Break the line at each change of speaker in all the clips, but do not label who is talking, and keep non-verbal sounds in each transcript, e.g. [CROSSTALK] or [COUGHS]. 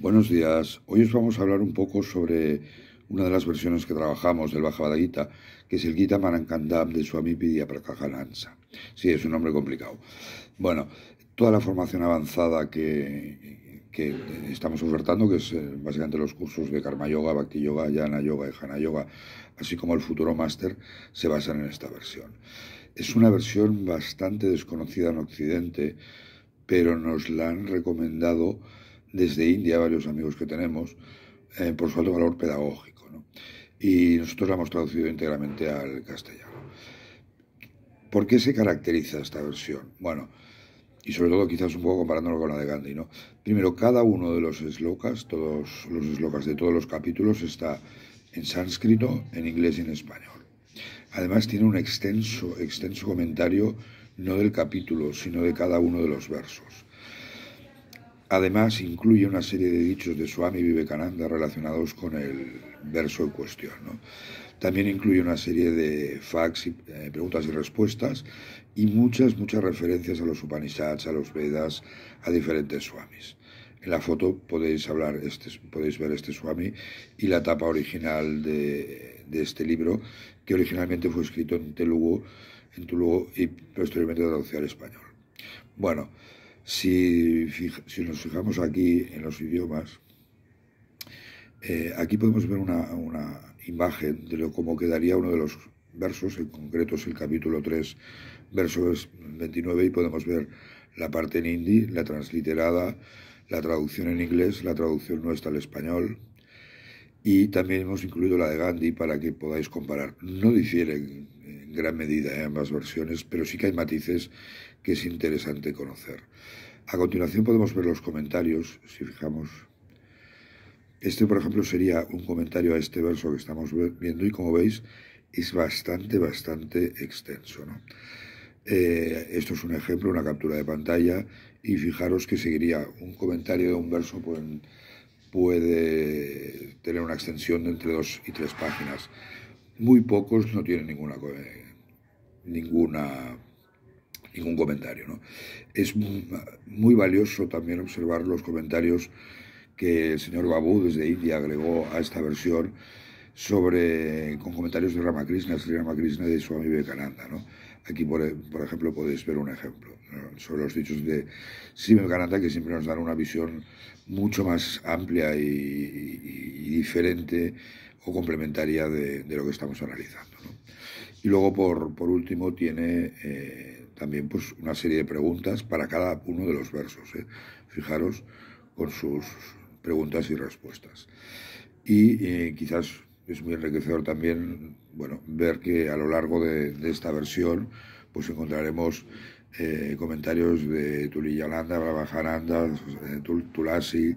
Buenos días. Hoy os vamos a hablar un poco sobre una de las versiones que trabajamos del Baja Gita, que es el Gita Manankandam de Swami Prakajanansa. Sí, es un nombre complicado. Bueno, toda la formación avanzada que, estamos ofertando, que es eh, básicamente los cursos de Karma Yoga, Bhakti Yoga, Yana Yoga y Jnana Yoga, así como el futuro máster, se basan en esta versión. Es una versión bastante desconocida en Occidente, pero nos la han recomendado desde India, varios amigos que tenemos, eh, por su alto valor pedagógico. Y nosotros la hemos traducido íntegramente al castellano. ¿Por qué se caracteriza esta versión? Bueno, y sobre todo quizás un poco comparándolo con la de Gandhi, ¿no? Primero, cada uno de los eslocas, todos los eslocas de todos los capítulos, está en sánscrito, en inglés y en español. Además, tiene un extenso comentario, no del capítulo, sino de cada uno de los versos. Además, incluye una serie de dichos de Swami Vivekananda relacionados con el verso en cuestión. También incluye una serie de facts y, eh, preguntas y respuestas y muchas, muchas referencias a los Upanishads, a los Vedas, a diferentes Swamis. En la foto podéis, hablar este, podéis ver este Swami y la tapa original de, este libro, que originalmente fue escrito en Telugu, en Telugu y posteriormente traducido al español. Bueno, si, si nos fijamos aquí en los idiomas, eh, aquí podemos ver una, imagen de lo, cómo quedaría uno de los versos, en concreto es el capítulo 3, versos 29, y podemos ver la parte en hindi, la transliterada, la traducción en inglés, la traducción nuestra al español, y también hemos incluido la de Gandhi para que podáis comparar. No difieren gran medida en ¿eh? ambas versiones, pero sí que hay matices que es interesante conocer. A continuación podemos ver los comentarios, si fijamos. Este, por ejemplo, sería un comentario a este verso que estamos viendo y como veis es bastante, bastante extenso. Eh, esto es un ejemplo, una captura de pantalla y fijaros que seguiría un comentario de un verso pues, puede tener una extensión de entre dos y tres páginas muy pocos no tienen ninguna, eh, ninguna ningún comentario. ¿no? Es muy valioso también observar los comentarios que el señor Babu desde India agregó a esta versión sobre, con comentarios de Ramakrishna, Sri Ramakrishna de Swami Vivekananda. ¿no? Aquí, por, ejemplo, podéis ver un ejemplo sobre los dichos de Sri Vivekananda que siempre nos dan una visión mucho más amplia y diferente complementaria de, lo que estamos analizando. Y luego, por, último, tiene eh, también pues, una serie de preguntas para cada uno de los versos. ¿eh? Fijaros con sus preguntas y respuestas. Y eh, quizás es muy enriquecedor también bueno, ver que a lo largo de, esta versión pues encontraremos comentarios de Tulilla Rabajananda, Tulasi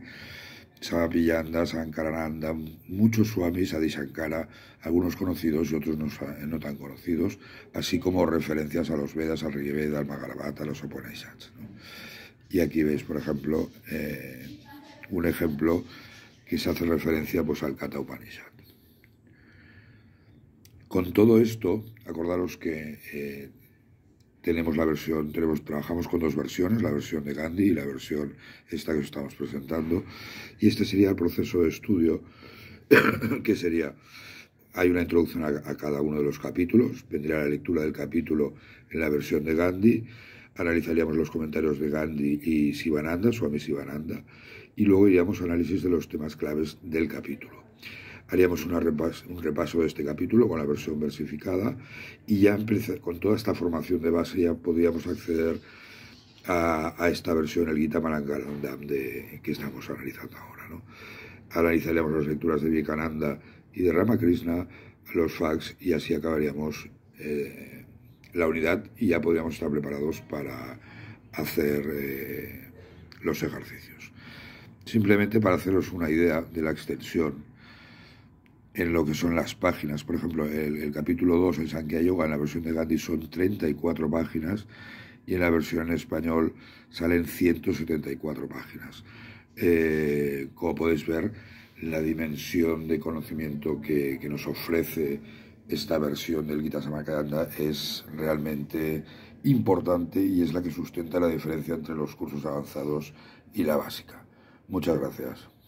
Sabapiyanda, Sankarananda, muchos suamis, Adishankara, Shankara, algunos conocidos y otros no, tan conocidos, así como referencias a los Vedas, al Rigveda, al Magalabata, a los Upanishads. Y aquí veis, por ejemplo, eh, un ejemplo que se hace referencia pues, al Kata Upanishad. Con todo esto, acordaros que eh, tenemos la versión, tenemos, trabajamos con dos versiones, la versión de Gandhi y la versión esta que estamos presentando. Y este sería el proceso de estudio, [COUGHS] que sería, hay una introducción a, cada uno de los capítulos, vendría la lectura del capítulo en la versión de Gandhi, analizaríamos los comentarios de Gandhi y Sivananda, Swami Sivananda, y luego iríamos a análisis de los temas claves del capítulo haríamos una repas, un repaso de este capítulo con la versión versificada y ya con toda esta formación de base ya podríamos acceder a, esta versión, el Gita Malangalandam, de, que estamos analizando ahora. ¿no? Analizaríamos las lecturas de Vivekananda y de Ramakrishna, los facts y así acabaríamos eh, la unidad y ya podríamos estar preparados para hacer eh, los ejercicios. Simplemente para haceros una idea de la extensión en lo que son las páginas. Por ejemplo, el, capítulo 2, el Sankhya Yoga, en la versión de Gandhi son 34 páginas y en la versión en español salen 174 páginas. Eh, como podéis ver, la dimensión de conocimiento que, nos ofrece esta versión del Gita Samakanda es realmente importante y es la que sustenta la diferencia entre los cursos avanzados y la básica. Muchas gracias.